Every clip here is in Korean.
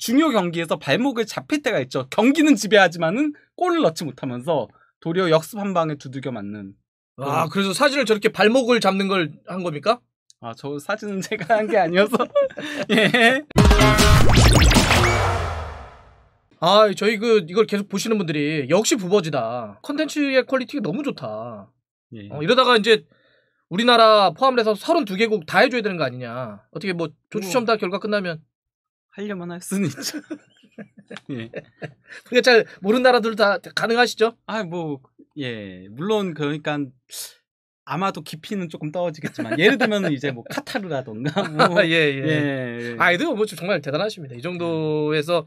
중요 경기에서 발목을 잡힐 때가 있죠. 경기는 지배하지만은 골을 넣지 못하면서 도리어 역습 한 방에 두들겨 맞는. 아, 그래서 사진을 저렇게 발목을 잡는 걸 한 겁니까? 아, 저 사진은 제가 한 게 아니어서. 예. 아, 저희 그 이걸 계속 보시는 분들이 역시 부버지다. 컨텐츠의 퀄리티가 너무 좋다. 예. 어, 이러다가 이제 우리나라 포함해서 32개국 다 해줘야 되는 거 아니냐. 어떻게 뭐 조추첨 다 음. 결과 끝나면 하려면 할 수는 있죠. 예. 그게 잘 모르는 나라들 도다 가능하시죠? 아, 뭐, 예. 물론, 그러니까, 아마도 깊이는 조금 떨어지겠지만, 예를 들면 이제 뭐, 카타르라던가. 뭐, 예, 예. 예, 예. 아, 이들 뭐, 정말 대단하십니다. 이 정도에서,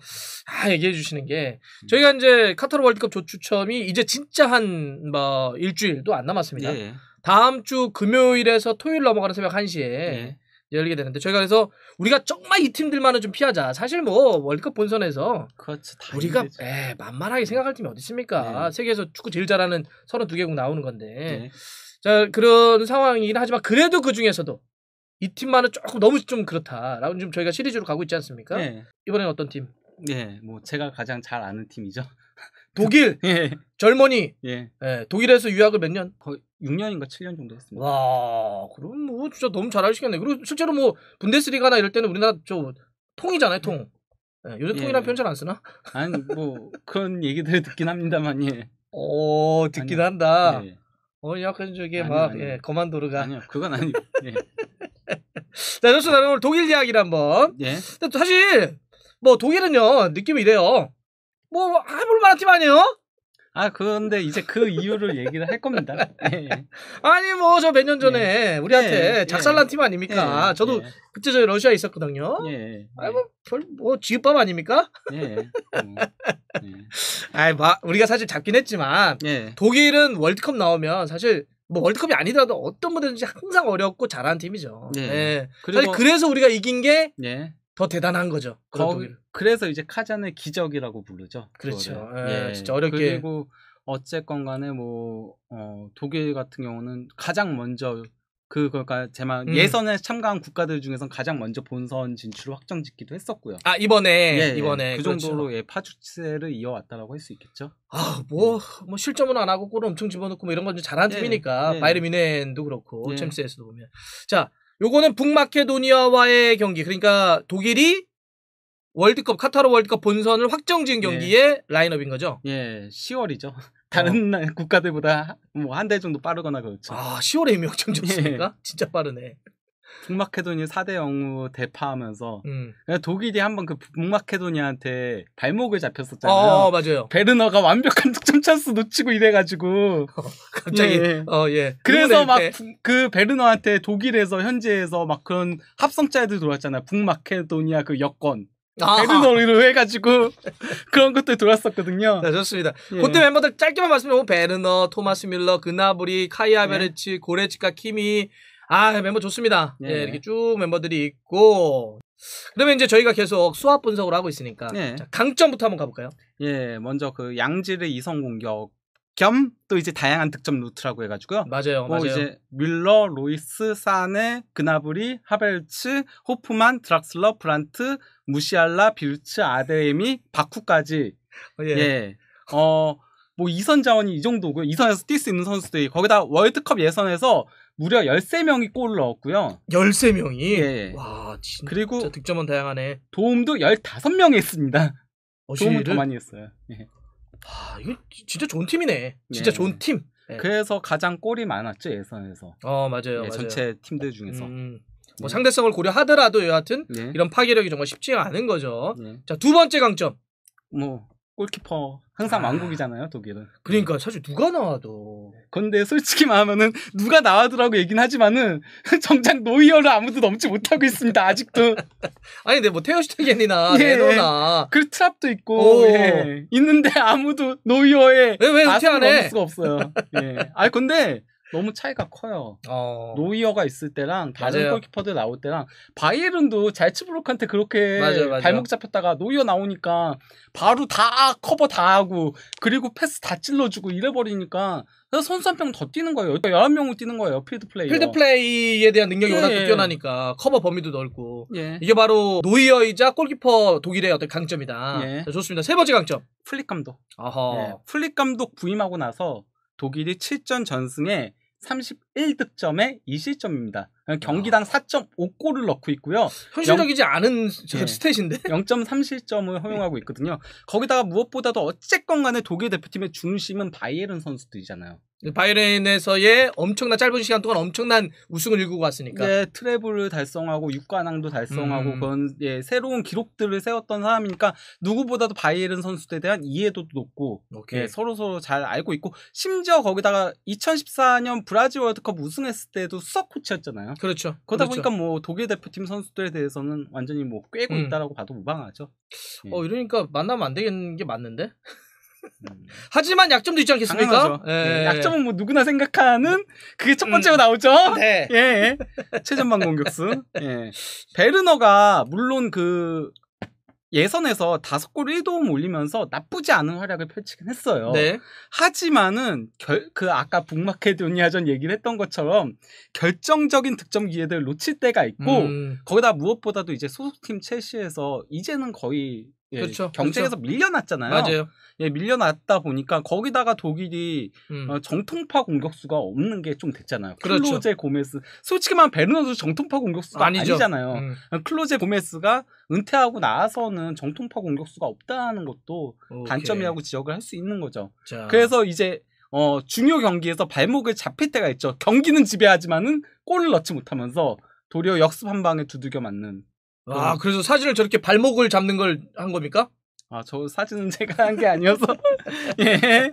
아, 얘기해 주시는 게, 음. 저희가 이제 카타르 월드컵 조추첨이 이제 진짜 한, 뭐, 일주일도 안 남았습니다. 예, 다음 주 금요일에서 토요일 넘어가는 새벽 1시에, 열리게 되는데 저희가 그래서 우리가 정말 이 팀들만은 좀 피하자. 사실 뭐 월드컵 본선에서 그렇지, 우리가 에, 예, 만만하게 생각할 팀이 어디 있습니까? 네. 세계에서 축구 제일 잘하는 32개국 나오는 건데. 네. 자, 그런 상황이긴 하지만 그래도 그 중에서도 이 팀만은 조금 너무 좀 그렇다라고 지금 저희가 시리즈로 가고 있지 않습니까? 네. 이번엔 어떤 팀? 네, 뭐 제가 가장 잘 아는 팀이죠. 독일 예. 젊은이 예. 예. 독일에서 유학을 몇 년? 거의 6년인가 7년 정도 했습니다. 와, 그럼 뭐 진짜 너무 잘 알시겠네. 그리고 실제로 뭐 분데스리가나 이럴 때는 우리나라 저 통이잖아요, 통. 네, 예, 요즘 통이란 예. 표현 잘 안 쓰나? 아니 뭐 그런 얘기들을 듣긴 합니다만 예. 오, 어, 듣긴 아니, 한다. 예. 어, 약간 저게 아니요, 막 아니요. 예, 거만도르가. 아니요, 그건 아니고. 예. 자, 좋습니다. 오늘 독일 이야기를 한번. 예. 사실 뭐 독일은요 느낌이 이래요. 뭐 해볼 만한 팀 아니에요? 아 그런데 이제 그 이유를 얘기를 할 겁니다. 예. 예. 아니 뭐 저 몇 년 전에 예. 우리한테 예. 작살난 예. 팀 아닙니까? 예. 저도 그때 저 러시아에 있었거든요. 아뭐별뭐 뭐, 지읒밥 아닙니까? 예. 음. 아이 뭐, 우리가 사실 잡긴 했지만 독일은 월드컵 나오면 사실 뭐 월드컵이 아니더라도 어떤 분들든지 항상 어렵고 잘하는 팀이죠. 예. 그리고... 사실 그래서 우리가 이긴 게 더 대단한 거죠. 거, 그래서 이제 카잔을 기적이라고 부르죠. 그렇죠. 예, 예, 진짜 어렵게. 그리고 어쨌건 간에 뭐 어, 독일 같은 경우는 가장 먼저 그그니까 제만 음. 예선에 참가한 국가들 중에서 가장 먼저 본선 진출을 확정짓기도 했었고요. 아 이번에 예, 예. 이번에 그 그렇죠. 정도로 예, 파주세를 이어왔다라고 할 수 있겠죠. 아뭐뭐 예. 뭐 실점은 안 하고 골을 엄청 집어넣고 뭐 이런 건 좀 잘하는 예, 팀이니까 예. 바이르 미넨도 그렇고 챔스에서도 보면 자 요거는 북마케도니아와의 경기 그러니까 독일이 월드컵 카타르 월드컵 본선을 확정 지은 네. 경기의 예. 라인업인 거죠. 예, 10월이죠. 다른 어. 국가들보다 뭐 한 달 정도 빠르거나 그렇죠. 아, 10월에 이미 확정지었습니까? 예. 진짜 빠르네. 북마케도니아 4대 0으로 대파하면서 음. 독일이 한번 그 북마케도니아한테 발목을 잡혔었잖아요. 어, 맞아요. 베르너가 완벽한 득점 찬스 놓치고 이래가지고 어, 갑자기 예. 어 예. 그래서 막 그 베르너한테 독일에서 현지에서 막 그런 합성자애들 들어왔잖아요. 북마케도니아 그 여권. 베르놀이 아. 해가지고 그런 것들 돌았었거든요. 네, 좋습니다. 예. 그때 멤버들 짧게만 말씀드리면 베르너, 토마스 밀러, 그나브리, 카이아 네. 베르치 예. 고레츠카, 키미 아 멤버 좋습니다. 예. 예, 이렇게 쭉 멤버들이 있고 그러면 이제 저희가 계속 수학 분석을 하고 있으니까 네. 자, 강점부터 한번 가볼까요? 예, 먼저 그 양질의 이성 공격 겸또 이제 다양한 득점 루트라고 해가지고요. 맞아요, 뭐 맞아요. 이제 뮬러, 로이스, 사네, 그나브리, 하벨츠, 호프만, 드락슬러, 브란트, 무시알라, 빌츠, 아데미, 바쿠까지. 어, 예. 예. 어, 뭐 이선 자원이 이 정도고요. 이선에서 뛸 수 있는 선수들이 거기다 월드컵 예선에서 무려 13명이 골을 넣었고요. 13명이? 예. 와, 진짜 그리고 득점은 다양하네. 도움도 15명이 했습니다. 어, 도움을 더 많이 했어요. 예. 아, 이거 진짜 좋은 팀이네. 진짜 예. 좋은 팀. 예. 그래서 가장 골이 많았죠 예선에서. 어 맞아요. 네, 맞아요. 전체 팀들 중에서. 음. 음. 뭐 상대성을 고려하더라도 여하튼 이런 파괴력이 정말 쉽지가 않은 거죠. 자두 번째 강점. 뭐 골키퍼 항상 아. 왕국이잖아요 독일은. 그러니까 사실 누가 나와도 근데 솔직히 말하면은 누가 나와더라고 얘기는 하지만은 정작 노이어를 아무도 넘지 못하고 있습니다 아직도 아니 근데 뭐테오슈타겐이나 예, 노너나그 트랍도 있고 예, 있는데 아무도 노이어에 왜, 왜 은퇴하네 수가 없어요 예. 아 근데 너무 차이가 커요. 어... 노이어가 있을 때랑 다른 맞아요. 골키퍼들 나올 때랑 바이에른도 잘츠브룩한테 그렇게 맞아요, 맞아요. 발목 잡혔다가 노이어 나오니까 바로 다 커버 다 하고 그리고 패스 다 찔러주고 이래버리니까 그래서 선수 한 명 더 뛰는 거예요. 11명을 뛰는 거예요. 필드 플레이. 필드 플레이에 대한 능력이 예, 워낙 뛰어나니까 커버 범위도 넓고. 예. 이게 바로 노이어이자 골키퍼 독일의 어떤 강점이다. 예. 좋습니다. 세 번째 강점. 플릭 감독. 아하. 예. 플릭 감독 부임하고 나서 독일이 7전 전승에 31득점에 2실점입니다. 아. 경기당 4.5골을 넣고 있고요. 현실적이지 0, 않은 예, 스탯인데 0.3실점을 허용하고 있거든요. 거기다가 무엇보다도 어쨌건 간에 독일 대표팀의 중심은 바이에른 선수들이잖아요. 바이레인에서의 엄청난 짧은 시간 동안 엄청난 우승을 일구고 왔으니까. 네, 트래블을 달성하고 육관왕도 달성하고 음. 그런 예, 새로운 기록들을 세웠던 사람이니까 누구보다도 바이에른 선수에 들 대한 이해도도 높고 예, 서로 서로 잘 알고 있고 심지어 거기다가 2014년 브라질 월드컵 우승했을 때도 수석 코치였잖아요. 그렇죠. 그러다 그렇죠. 보니까 뭐 독일 대표팀 선수들에 대해서는 완전히 뭐 꿰고 음. 있다라고 봐도 무방하죠. 어, 예. 이러니까 만나면 안 되는 게 맞는데? 음. 하지만 약점도 있지 않겠습니까? 예. 예. 약점은 뭐 누구나 생각하는 그게 첫 번째로 음. 나오죠. 네. 예. 최전방 공격수. 예. 베르너가 물론 그 예선에서 다섯 골 1도움 올리면서 나쁘지 않은 활약을 펼치긴 했어요. 네. 하지만은 결, 그 아까 북마케도니아전 얘기를 했던 것처럼 결정적인 득점 기회를 놓칠 때가 있고 음. 거기다 무엇보다도 이제 소속팀 첼시에서 이제는 거의 예, 그렇죠. 경쟁에서 그렇죠. 밀려났잖아요. 맞아요. 예, 밀려났다 보니까 거기다가 독일이 음. 어, 정통파 공격수가 없는 게 좀 됐잖아요. 그렇죠. 클로제 고메스. 솔직히 말하면 베르나도 정통파 공격수가 아니죠. 아니잖아요 음. 어, 클로제 고메스가 은퇴하고 나서는 정통파 공격수가 없다는 것도 오케이. 단점이라고 지적을 할 수 있는 거죠. 자. 그래서 이제 어, 중요 경기에서 발목을 잡힐 때가 있죠. 경기는 지배하지만은 골을 넣지 못하면서 도리어 역습 한 방에 두들겨 맞는 아, 어. 그래서 사진을 저렇게 발목을 잡는 걸 한 겁니까? 아, 저 사진은 제가 한 게 아니어서. 예. 야,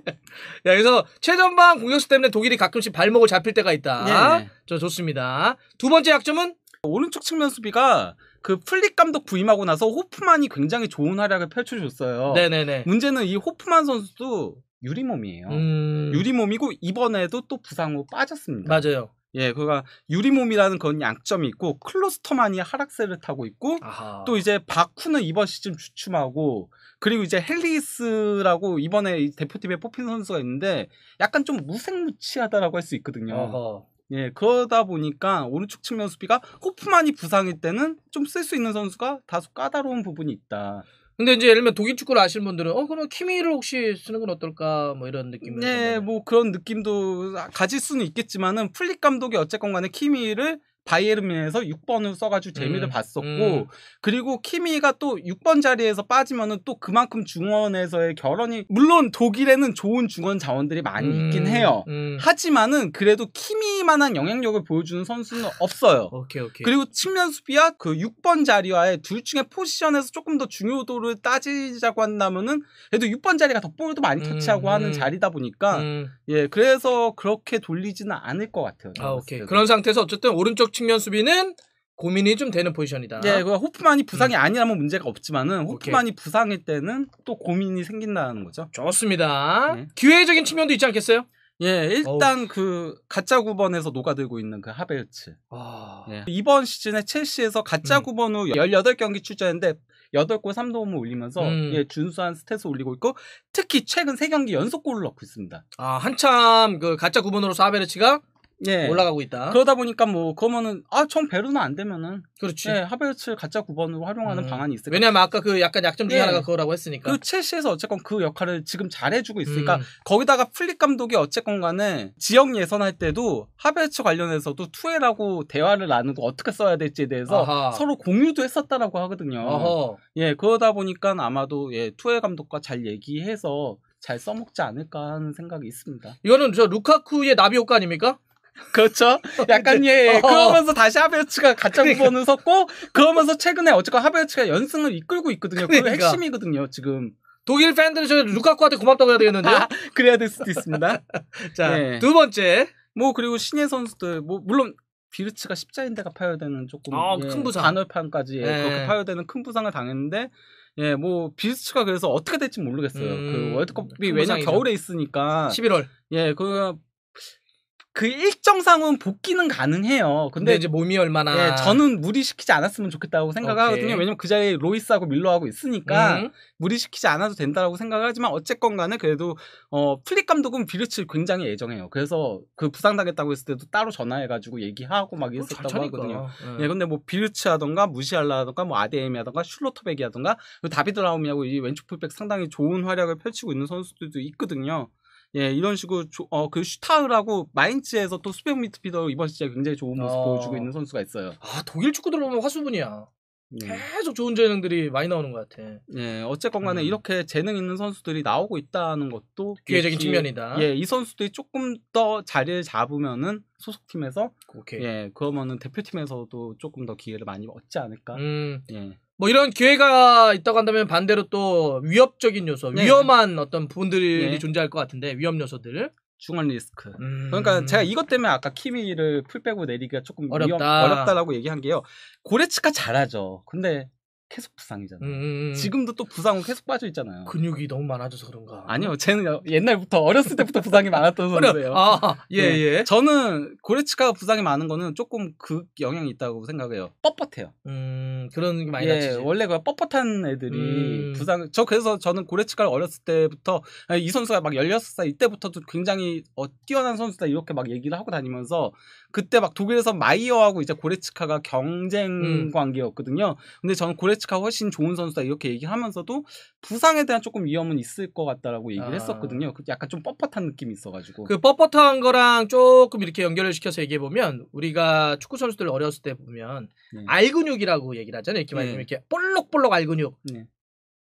그래서 최전방 공격수 때문에 독일이 가끔씩 발목을 잡힐 때가 있다. 예, 예. 저 좋습니다. 두 번째 약점은 오른쪽 측면 수비가 그 플릭 감독 부임하고 나서 호프만이 굉장히 좋은 활약을 펼쳐줬어요. 네네네. 문제는 이 호프만 선수도 유리몸이에요. 음... 유리몸이고 이번에도 또 부상 으로 빠졌습니다. 맞아요. 예, 그가 유리몸이라는 그런 양점이 있고 클로스터만이 하락세를 타고 있고 아하. 또 이제 바쿠는 이번 시즌 주춤하고 그리고 이제 헬리스라고 이번에 대표팀에 뽑힌 선수가 있는데 약간 좀 무색무취하다라고 할 수 있거든요. 아하. 예, 그러다 보니까 오른쪽 측면 수비가 호프만이 부상일 때는 좀 쓸 수 있는 선수가 다소 까다로운 부분이 있다. 근데 이제 예를 들면 독일 축구를 아시는 분들은 어 그럼 키미를 혹시 쓰는 건 어떨까 뭐 이런 느낌이 네, 뭐 그런 느낌도 아, 가질 수는 있겠지만은 플릭 감독이 어쨌건 간에 키미를 바이에르민에서 6번을 써가지고 재미를 음, 봤었고 음. 그리고 키미가 또 6번 자리에서 빠지면은 또 그만큼 중원에서의 결혼이 물론 독일에는 좋은 중원 자원들이 많이 음, 있긴 해요. 음. 하지만은 그래도 키미만한 영향력을 보여주는 선수는 없어요. 오케이 오케이. 그리고 측면 수비와 그 6번 자리와의 둘 중에 포지션에서 조금 더 중요도를 따지자고 한다면은 그래도 6번 자리가 더 볼도 많이 터치하고 음, 하는 음. 자리다 보니까 예 그래서 그렇게 돌리지는 않을 것 같아요. 아 오케이. 그런 상태에서 어쨌든 오른쪽 측면 수비는 고민이 좀 되는 포지션이다. 네, 그 호프만이 부상이 음. 아니라면 문제가 없지만은 호프만이 오케이. 부상일 때는 또 고민이 생긴다는 거죠. 좋습니다. 네. 기회적인 측면도 있지 않겠어요? 예, 일단 어우. 그 가짜 9번에서 녹아들고 있는 그 하베르츠. 아... 예. 이번 시즌에 첼시에서 가짜 9번 음. 으로 18경기 출전했는데 8골 3도움을 올리면서 음. 예, 준수한 스탯을 올리고 있고 특히 최근 3경기 연속골을 넣고 있습니다. 아, 한참 그 가짜 9번으로서 하베르츠가 네. 올라가고 있다. 그러다 보니까 뭐 그러면은 아총 배로는 안 되면은 그렇지. 네, 예, 하베르츠를 가짜 9번으로 활용하는 음. 방안이 있어요. 왜냐면 아까 그 약간 약점 중에 네. 하나가 그거라고 했으니까. 그 첼시에서 어쨌건 그 역할을 지금 잘해주고 있으니까 음. 거기다가 플릭 감독이 어쨌건 간에 지역 예선할 때도 하베르츠 관련해서도 투에라고 대화를 나누고 어떻게 써야 될지에 대해서 아하. 서로 공유도 했었다라고 하거든요. 어허. 예 그러다 보니까 아마도 예 투에 감독과 잘 얘기해서 잘 써먹지 않을까 하는 생각이 있습니다. 이거는 저 루카쿠의 나비 효과 아닙니까? 그렇죠. 약간 예, 예, 어. 그러면서 다시 하베츠가 르 가짜 후보는 섰고 그러면서 최근에 어쨌건 하베츠가 르 연승을 이끌고 있거든요. 그게 러니까 핵심이거든요, 지금. 독일 팬들은 저 루카쿠한테 고맙다고 해야 되겠는데요? 아, 그래야 될 수도 있습니다. 자, 네. 두 번째. 뭐 그리고 신예 선수들 뭐 물론 비르츠가 십자인대가 파열되는 조금 아, 예, 큰 부상 간헐판까지 예, 네. 그렇게 파열되는 큰 부상을 당했는데 예, 뭐 비르츠가 그래서 어떻게 될지 모르겠어요. 음, 그 월드컵이 왜냐 겨울에 있으니까 11월. 예, 그그 일정상은 복귀는 가능해요. 근데, 근데 이제 몸이 얼마나 예, 저는 무리시키지 않았으면 좋겠다고 생각하거든요. 오케이. 왜냐면 그 자리에 로이스하고 밀러하고 있으니까 음. 무리시키지 않아도 된다라고 생각을 하지만 어쨌건 간에 그래도 어 플릭 감독은 비르츠를 굉장히 애정해요. 그래서 그 부상당했다고 했을 때도 따로 전화해 가지고 얘기하고 막 어, 이랬었다고 잘 하거든요. 예. 예. 근데 뭐비르츠 하던가 무시할라 하던가 뭐 아데엠이 하던가 슐로터백이 하던가 다비드 라움이하고 이 왼쪽 풀백 상당히 좋은 활약을 펼치고 있는 선수들도 있거든요. 예, 이런 식으로 어, 그 슈타흐라고 마인츠에서 또 수백 미트피더로 이번 시즌에 굉장히 좋은 모습 어. 보여주고 있는 선수가 있어요. 아, 독일 축구들 보면 화수분이야. 예. 계속 좋은 재능들이 많이 나오는 것 같아. 예, 어쨌건 간에 음. 이렇게 재능 있는 선수들이 나오고 있다는 것도 기회적인 역시, 측면이다. 예, 이 선수들이 조금 더 자리를 잡으면은 소속팀에서 오케이. 예, 그러면은 대표팀에서도 조금 더 기회를 많이 얻지 않을까? 음. 예. 뭐 이런 기회가 있다고 한다면 반대로 또 위협적인 요소, 네. 위험한 어떤 부 분들이 네. 존재할 것 같은데 위험 요소들. 중얼 리스크. 음. 그러니까 제가 이것 때문에 아까 키위를 풀 빼고 내리기가 조금 어렵다. 위험, 어렵다라고 얘기한 게요. 고레츠가 잘하죠. 근데 계속 부상이잖아요. 음... 음, 음. 지금도 또 부상은 계속 빠져 있잖아요. 근육이 너무 많아져서 그런가? 아니요, 쟤는 옛날부터 어렸을 때부터 부상이 많았던 선수예요. 아, 예, 네. 예. 저는 고레츠카가 부상이 많은 거는 조금 그 영향이 있다고 생각해요. 뻣뻣해요. 음, 그런 게 많이 예, 다치 원래 그 뻣뻣한 애들이 음... 부상. 저 그래서 저는 고레츠카를 어렸을 때부터 아, 이 선수가 막열 16살 이때부터도 굉장히 어, 뛰어난 선수다 이렇게 막 얘기를 하고 다니면서 그때 막 독일에서 마이어하고 이제 고레츠카가 경쟁 음. 관계였거든요. 근데 저는 고레 고레츠카 훨씬 좋은 선수다 이렇게 얘기하면서도 부상에 대한 조금 위험은 있을 것 같다라고 얘기를 아. 했었거든요. 그 약간 좀 뻣뻣한 느낌이 있어가지고 그 뻣뻣한 거랑 조금 이렇게 연결을 시켜서 얘기해 보면 우리가 축구 선수들 어렸을 때 보면 네. 알근육이라고 얘기를 하잖아요. 이렇게 말하면 네. 이렇게 볼록볼록 알근육 네.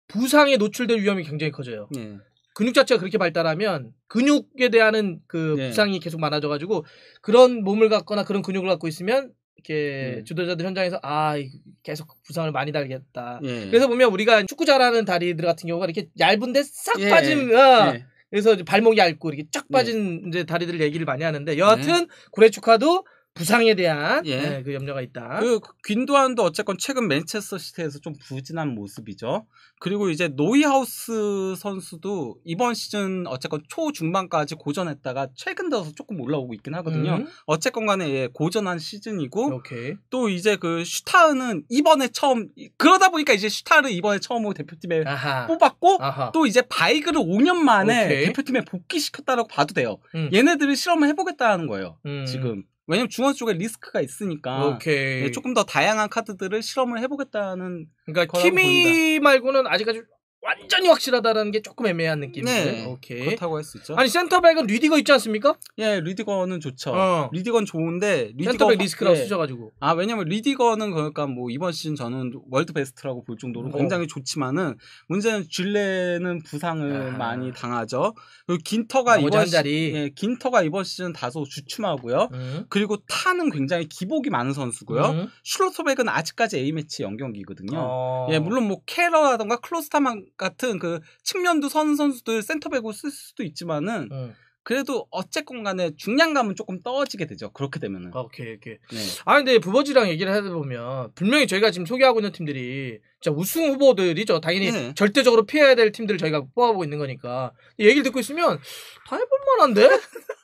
부상에 노출될 위험이 굉장히 커져요. 네. 근육 자체가 그렇게 발달하면 근육에 대한 그 네. 부상이 계속 많아져가지고 그런 몸을 갖거나 그런 근육을 갖고 있으면 이렇게 음. 주도자들 현장에서 아 계속 부상을 많이 달겠다. 예. 그래서 보면 우리가 축구 잘하는 다리들 같은 경우가 이렇게 얇은데 싹 예. 빠진 어. 예. 그래서 발목이 얇고 이렇게 쫙 네. 빠진 이제 다리들 얘기를 많이 하는데 네. 여하튼 고래축하도 부상에 대한 예. 네, 그 염려가 있다. 그 귄도안도 어쨌건 최근 맨체스터 시티에서 좀 부진한 모습이죠. 그리고 이제 노이하우스 선수도 이번 시즌 어쨌건 초중반까지 고전했다가 최근 들어서 조금 올라오고 있긴 하거든요. 음. 어쨌건 간에 예, 고전한 시즌이고 오케이. 또 이제 그슈타은은 이번에 처음 그러다 보니까 이제 슈타르 이번에 처음으로 대표팀에 아하. 뽑았고 아하. 또 이제 바이그를 5년 만에 오케이. 대표팀에 복귀시켰다라고 봐도 돼요. 음. 얘네들이 실험을 해보겠다는 거예요. 음. 지금 왜냐면 중원 쪽에 리스크가 있으니까 오케이. 네, 조금 더 다양한 카드들을 실험을 해보겠다는 그러니까 키미 말고는 아직까지 완전히 확실하다라는 게 조금 애매한 느낌. 네. 오케이. 그렇다고 할 수 있죠. 아니 센터백은 리디거 있지 않습니까? 예, 리디거는 좋죠. 어. 리디거는 좋은데 리디거 센터백 리스크라고 예. 쓰셔가지고. 아 왜냐면 리디거는 그러니까 뭐 이번 시즌 저는 월드 베스트라고 볼 정도로 어. 굉장히 좋지만은 문제는 줄레는 부상을 아. 많이 당하죠. 그리고 긴터가 아, 이번 자 예, 긴터가 이번 시즌 다소 주춤하고요. 음. 그리고 타는 굉장히 기복이 많은 선수고요. 음. 슐로터백은 아직까지 A 매치 연경기거든요. 어. 예, 물론 뭐 캐러라던가 클로스타만 같은 그 측면도 선 선수들 센터백으로 쓸 수도 있지만은 음. 그래도 어쨌건 간에 중량감은 조금 떨어지게 되죠. 그렇게 되면은. 아, 오케이, 오케이. 네. 아, 근데 부버지랑 얘기를 하다 보면 분명히 저희가 지금 소개하고 있는 팀들이 진짜 우승 후보들이죠. 당연히 네. 절대적으로 피해야 될 팀들을 저희가 뽑아보고 있는 거니까. 얘기를 듣고 있으면 다 해볼 만한데?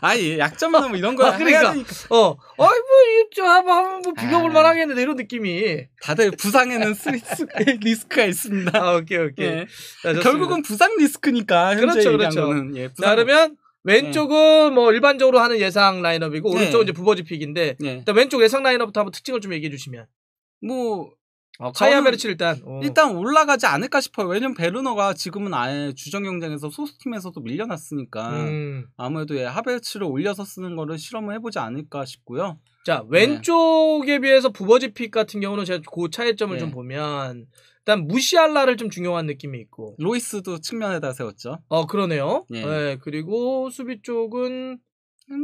아니 약점만 하면 뭐 이런 거야. 아, 그러니까 어, 아이 뭐 이쪽 한번 한번 뭐 아. 비교볼 만하겠는데 이런 느낌이. 다들 부상에는 스리스, 리스크가 있습니다. 아 오케이 오케이. 예. 자, 결국은 부상 리스크니까 그렇죠 그렇죠. 거는, 예, 부상... 그러면 왼쪽은 네. 뭐 일반적으로 하는 예상 라인업이고 네. 오른쪽은 이제 부버지 픽인데 네. 일단 왼쪽 예상 라인업부터 한번 특징을 좀 얘기해 주시면. 뭐 아, 카이아 베르츠 일단 어. 일단 올라가지 않을까 싶어요. 왜냐면 베르너가 지금은 아예 주전 경쟁에서 소수팀에서도 밀려났으니까 음. 아무래도 예, 하베츠를 르 올려서 쓰는 거를 실험을 해보지 않을까 싶고요. 자 네. 왼쪽에 네. 비해서 부버지픽 같은 경우는 제가 그 차이점을 네. 좀 보면 일단 무시알라를 좀 중요한 느낌이 있고 로이스도 측면에다 세웠죠. 어 그러네요. 예. 네, 그리고 수비 쪽은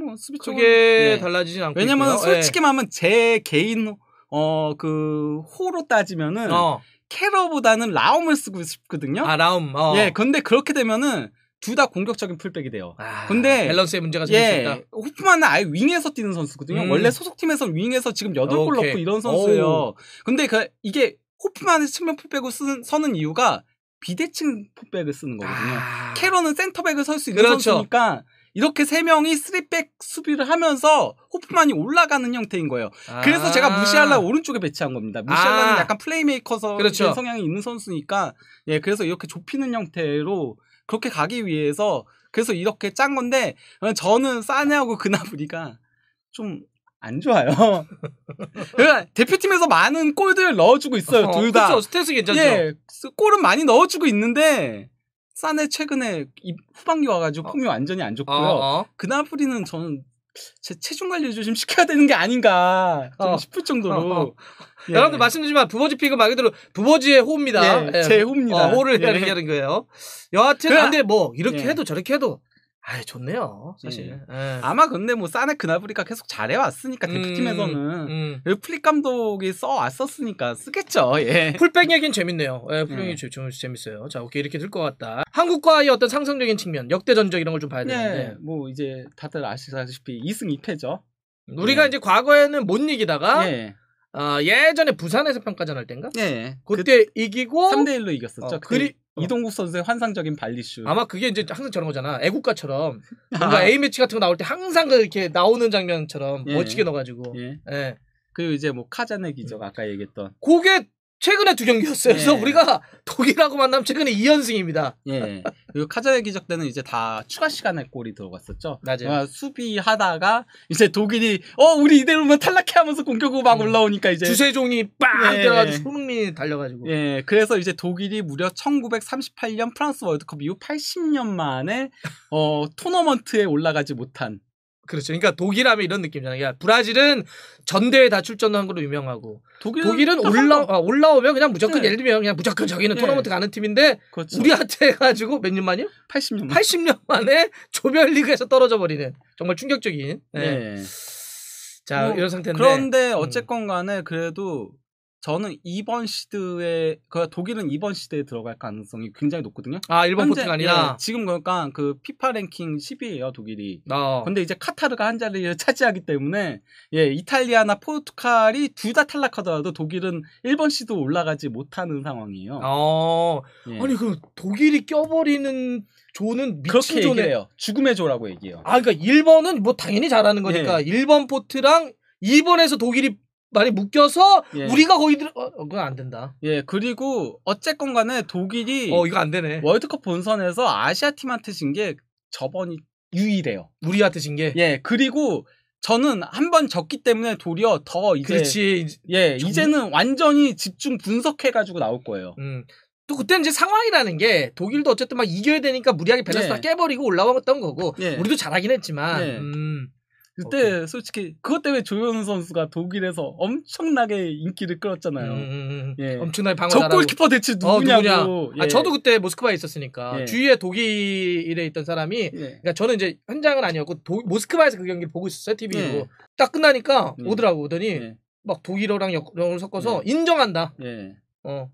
뭐 수비 쪽에 예. 달라지진 않고 왜냐면 솔직히 예. 말하면 제 개인 어그 호로 따지면은 어. 캐러보다는 라움을 쓰고 싶거든요. 아 라움. 어. 예. 근데 그렇게 되면은 둘 다 공격적인 풀백이 돼요. 아, 근데 밸런스의 문제가 좀 예, 있다. 호프만은 아예 윙에서 뛰는 선수거든요. 음. 원래 소속팀에서 윙에서 지금 8골 넣고 이런 선수예요. 오. 근데 그 이게 호프만의 측면 풀백을 쓰는 서는 이유가 비대칭 풀백을 쓰는 거거든요. 아... 캐러는 센터백을 설 수 있는 그렇죠. 선수니까 이렇게 세 명이 3백 수비를 하면서 호프만이 올라가는 형태인 거예요. 아~ 그래서 제가 아. 무시할라 오른쪽에 배치한 겁니다. 무시할라는 아~ 약간 플레이메이커서 그렇죠. 성향이 있는 선수니까 예 그래서 이렇게 좁히는 형태로 그렇게 가기 위해서 그래서 이렇게 짠 건데 어, 저는 싸네하고 그나부리가 좀 안 좋아요. 그러니까 대표팀에서 많은 골들을 넣어주고 있어요. 어, 둘 다. 그렇죠. 스탯이 괜찮죠. 예, 골은 많이 넣어주고 있는데 산에 최근에 후반기 와가지고 어. 폼이 완전히 안 좋고요. 어, 어. 그나뿌리는 저는 제 체중 관리 를좀 시켜야 되는 게 아닌가 좀 어. 싶을 정도로 어, 어. 예. 여러분들 말씀드리지만 부버지 픽은 말 그대로 부버지의 호입니다. 예, 예. 제 호입니다. 호를 예. 가리는 거예요. 여하튼 근데 그러니까 뭐 이렇게 예. 해도 저렇게 해도 아 좋네요 사실 음. 예. 아마 근데 뭐싸네 그나브리가 계속 잘해왔으니까 대표팀에서는 음, 음. 플릭 감독이 써왔었으니까 쓰겠죠 예. 풀백 얘기는 재밌네요 예, 풀백 이기 음. 재밌어요 자 오케이 이렇게 될것 같다 한국과의 어떤 상승적인 측면 역대전적 이런 걸 좀 봐야 네, 되는데 예, 뭐 이제 다들 아시다시피 2승 2패죠 우리가 예. 이제 과거에는 못 이기다가 예. 네. 어, 아, 예전에 부산에서 평가전 할 땐가? 네. 그때 그, 이기고 3대 1로 이겼었죠. 어, 그리, 어. 이동국 선수의 환상적인 발리슛. 아마 그게 이제 항상 저런 거잖아. 애국가처럼 뭔가 아. A 매치 같은 거 나올 때 항상 그 이렇게 나오는 장면처럼 예. 멋지게 넣어가지고. 예. 예. 그리고 이제 뭐카자네 기적 아까 얘기했던. 그게 최근에 두 경기였어요. 그래서 예. 우리가 독일하고 만나면 최근에 2연승입니다. 예. 그리고 카자흐 기적 때는 이제 다 추가 시간에 골이 들어갔었죠. 맞아요. 수비하다가 이제 독일이 어 우리 이대로면 뭐 탈락해 하면서 공격으로 막 음. 올라오니까 이제 주세종이 빵 예. 어가지고 손흥민이 달려가지고. 예. 그래서 이제 독일이 무려 1938년 프랑스 월드컵 이후 80년 만에 어 토너먼트에 올라가지 못한 그렇죠. 그러니까 독일하면 이런 느낌이잖아요. 그러니까 브라질은 전대에 다 출전한 걸로 유명하고 독일은, 독일은 올라 아, 올라오면 그냥 무조건 네. 예를 들면 그냥 무조건 저기는 네. 토너먼트 가는 팀인데 그렇죠. 우리한테 해가지고 몇 년 만이요? 80년. 80년 만에 조별리그에서 떨어져 버리는 정말 충격적인. 네. 네. 자 뭐, 이런 상태인데 그런데 음. 어쨌건 간에 그래도 저는 이번 시드에 그 독일은 이번 시드에 들어갈 가능성이 굉장히 높거든요. 아 일본 포트가 아니라 예, 지금 그러니까 그 피파 랭킹 10위예요 독일이. 어. 근데 이제 카타르가 한 자리를 차지하기 때문에 예 이탈리아나 포르투갈이 둘 다 탈락하더라도 독일은 1번 시드 올라가지 못하는 상황이에요. 어. 예. 아니 그 독일이 껴버리는 조는 미친 조네요. 죽음의 조라고 얘기해요. 아 그러니까 1번은 뭐 당연히 잘하는 거니까 예. 1번 포트랑 2번에서 독일이 많이 묶여서 예. 우리가 거기 들어 어, 어, 그건 안 된다. 예 그리고 어쨌건 간에 독일이 어 이거 안 되네. 월드컵 본선에서 아시아 팀한테 진 게 저번이 유일해요. 우리한테 진 게. 예 그리고 저는 한 번 졌기 때문에 도리어 더 이제 그렇지. 예 정... 이제는 완전히 집중 분석해 가지고 나올 거예요. 음. 또 그때는 이제 상황이라는 게 독일도 어쨌든 막 이겨야 되니까 무리하게 밸런스 예. 다 깨버리고 올라왔던 거고 예. 우리도 잘하긴 했지만 예. 음. 그때 오케이. 솔직히 그것 때문에 조현우 선수가 독일에서 엄청나게 인기를 끌었잖아요. 음, 음, 음, 음. 예. 엄청나게 방어하라고. 골키퍼 대체 어, 누구냐고. 어, 예. 아, 저도 그때 모스크바에 있었으니까 예. 주위에 독일에 있던 사람이 예. 그러니까 저는 이제 현장은 아니었고 도, 모스크바에서 그 경기를 보고 있었어요 TV로. 예. 딱 끝나니까 예. 오더라고 오더니 막 독일어랑 영어를 섞어서 인정한다. 어.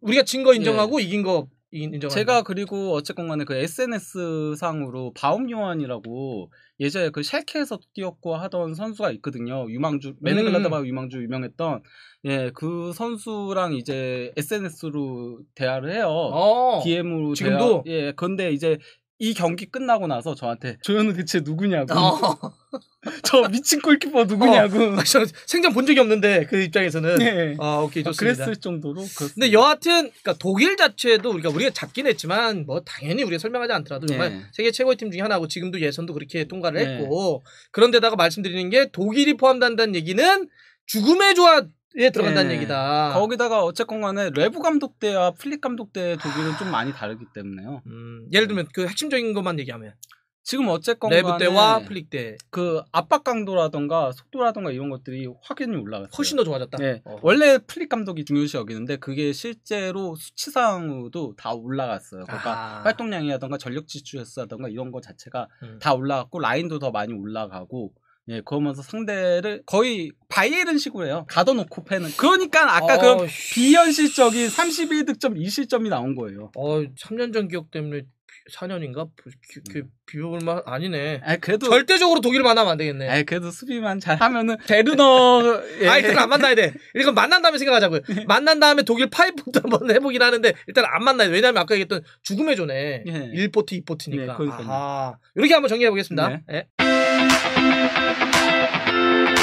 우리가 진 거 인정하고 이긴 거 인정. 제가 그리고 어쨌건 간에 그 SNS 상으로 바움요한이라고 예전에 그 샬케에서 뛰었고 하던 선수가 있거든요. 유망주 메네글라다바 음. 유망주 유명했던 예 그 선수랑 이제 SNS로 대화를 해요. 어. DM으로 지금도 대화, 예 근데 이제 이 경기 끝나고 나서 저한테 조현우 대체 누구냐고. 어. 저 미친 골키퍼 누구냐고. 어, 저 생전 본 적이 없는데 그 입장에서는. 네. 아 오케이 좋습니다. 그랬을 정도로. 그렇습니다. 근데 여하튼 그러니까 독일 자체도 우리가 우리가 잡긴 했지만 뭐 당연히 우리가 설명하지 않더라도 네. 정말 세계 최고의 팀 중에 하나고 지금도 예선도 그렇게 통과를 네. 했고 그런데다가 말씀드리는 게 독일이 포함된다는 얘기는 죽음의 조합 예, 들어간다는 예. 얘기다. 거기다가 어쨌건 간에 레브 감독 대와 플릭 감독 대 독일은 좀 많이 다르기 때문에요. 음, 예를 들면 그 핵심적인 것만 얘기하면 지금 어쨌건 레브 대와 플릭 대그 압박 강도라던가 속도라던가 이런 것들이 확연히 올라갔어요. 훨씬 더 좋아졌다. 네. 어. 원래 플릭 감독이 중요시 여기는데 그게 실제로 수치상으로도 다 올라갔어요. 그러니까 아. 활동량이라던가 전력 지출이라던가 이런 것 자체가 음. 다 올라갔고 라인도 더 많이 올라가고 예, 그러면서 상대를 거의 바이에른 식으로 해요. 가둬놓고 패는. 그러니까 아까 그 어, 그런 비현실적인 31득점 2실점이 나온 거예요. 어, 3년 전 기억 때문에 4년인가? 그, 음. 비벼볼만 아니네. 아 그래도 절대적으로 독일 만나면 안 되겠네. 아 그래도 수비만 잘하면은 베르너. 예. 아 일단 안 만나야 돼. 이건 만난 다음에 생각하자고요. 예. 만난 다음에 독일 파이프도 한번 해보긴 하는데 일단 안 만나야 돼. 왜냐면 아까 얘기했던 죽음의 조네. 예. 1포트 2포트니까. 네, 아 이렇게 한번 정리해 보겠습니다. 네. 예. Thank you.